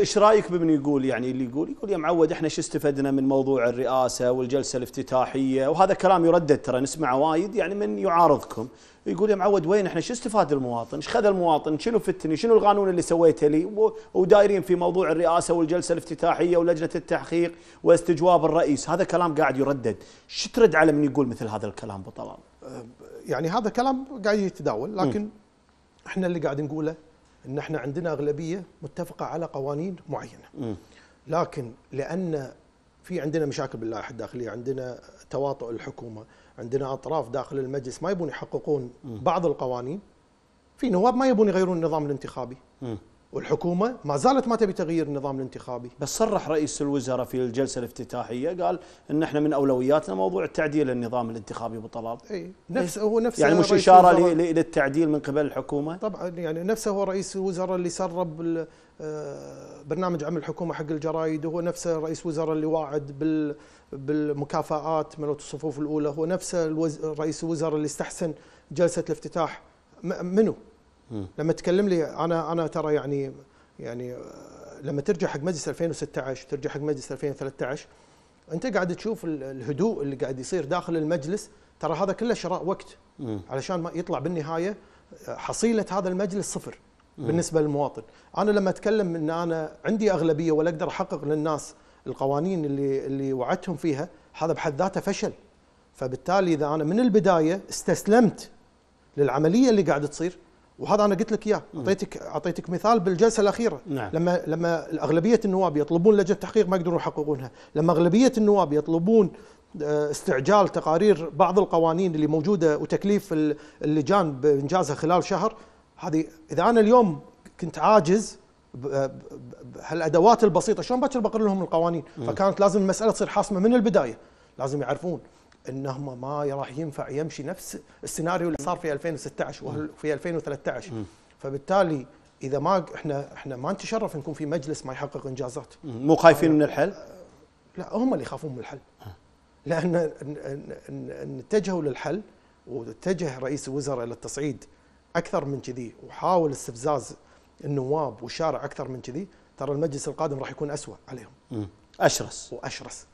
ايش رايك بمن يقول يعني اللي يقول يقول يا معود احنا شو استفدنا من موضوع الرئاسه والجلسه الافتتاحيه وهذا كلام يردد ترى نسمعه وايد يعني من يعارضكم يقول يا معود وين احنا شو استفاد المواطن؟ ايش خذ المواطن؟ شنو فتني؟ شنو القانون اللي سويته لي؟ ودايرين في موضوع الرئاسه والجلسه الافتتاحيه ولجنه التحقيق واستجواب الرئيس، هذا كلام قاعد يردد، شو ترد على من يقول مثل هذا الكلام بطلال؟ أه، يعني هذا كلام قاعد يتداول لكن م. احنا اللي قاعد نقوله ان احنا عندنا اغلبيه متفقه على قوانين معينه م. لكن لان في عندنا مشاكل باللائحه الداخليه عندنا تواطؤ الحكومه عندنا اطراف داخل المجلس ما يبون يحققون م. بعض القوانين في نواب ما يبون يغيرون النظام الانتخابي م. والحكومه ما زالت ما تبي تغيير النظام الانتخابي بس صرح رئيس الوزراء في الجلسه الافتتاحيه قال ان احنا من اولوياتنا موضوع تعديل النظام الانتخابي ابو طلال اي نفس هو نفسه يعني مش اشاره للتعديل من قبل الحكومه طبعا يعني نفسه هو رئيس الوزراء اللي سرب آه، برنامج عمل الحكومه حق الجرايد وهو نفسه رئيس وزراء اللي واعد بال بالمكافآت من الصفوف الاولى هو نفسه رئيس الوزراء اللي استحسن جلسه الافتتاح منو لما تكلم لي انا انا ترى يعني يعني آه، لما ترجع حق مجلس 2016 ترجع حق مجلس 2013 انت قاعد تشوف الهدوء اللي قاعد يصير داخل المجلس ترى هذا كله شراء وقت علشان ما يطلع بالنهايه آه، حصيله هذا المجلس صفر بالنسبه للمواطن انا لما اتكلم ان انا عندي اغلبيه ولا اقدر احقق للناس القوانين اللي اللي وعدتهم فيها هذا بحد ذاته فشل فبالتالي اذا انا من البدايه استسلمت للعمليه اللي قاعد تصير وهذا انا قلت لك اياه اعطيتك اعطيتك مثال بالجلسه الاخيره نعم. لما لما اغلبيه النواب يطلبون لجنه تحقيق ما يقدرون يحققونها لما اغلبيه النواب يطلبون آه، استعجال تقارير بعض القوانين اللي موجوده وتكليف اللجان بانجازها خلال شهر هذه اذا انا اليوم كنت عاجز هالادوات البسيطه شلون باكر بقرر لهم القوانين فكانت لازم المساله تصير حاسمه من البدايه لازم يعرفون انهم ما راح ينفع يمشي نفس السيناريو اللي صار في 2016 وفي 2013 فبالتالي اذا ما احنا احنا ما نتشرف نكون في مجلس ما يحقق انجازات مو خايفين من الحل؟ آه، لا هم اللي يخافون من الحل آه. لان اتجهوا للحل واتجه رئيس الوزراء الى التصعيد اكثر من كذي وحاول استفزاز النواب والشارع اكثر من كذي ترى المجلس القادم راح يكون اسوء عليهم اشرس واشرس